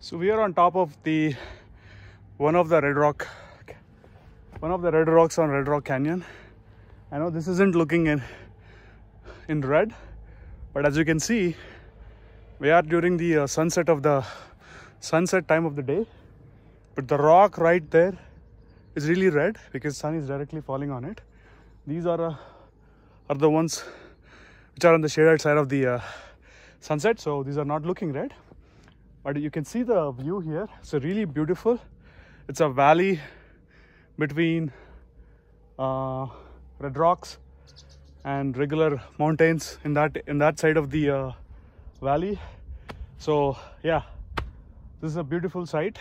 So we are on top of the one of the red rock one of the red rocks on Red Rock Canyon. I know this isn't looking in in red, but as you can see, we are during the uh, sunset of the sunset time of the day. But the rock right there is really red because sun is directly falling on it. These are uh, are the ones which are on the shaded side of the uh, sunset, so these are not looking red you can see the view here it's really beautiful it's a valley between uh, red rocks and regular mountains in that in that side of the uh, valley so yeah this is a beautiful sight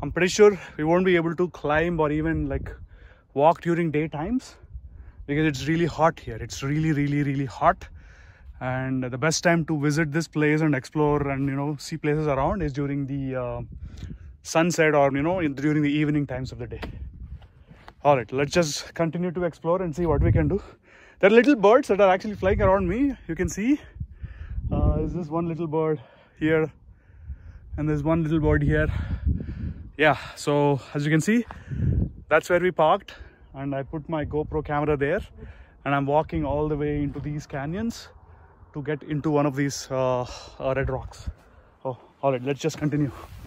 i'm pretty sure we won't be able to climb or even like walk during daytimes because it's really hot here it's really really really hot and the best time to visit this place and explore and you know see places around is during the uh, sunset or you know in, during the evening times of the day all right let's just continue to explore and see what we can do there are little birds that are actually flying around me you can see uh, there's this one little bird here and there's one little bird here yeah so as you can see that's where we parked and i put my gopro camera there and i'm walking all the way into these canyons to get into one of these uh, uh, red rocks. Oh, all right, let's just continue.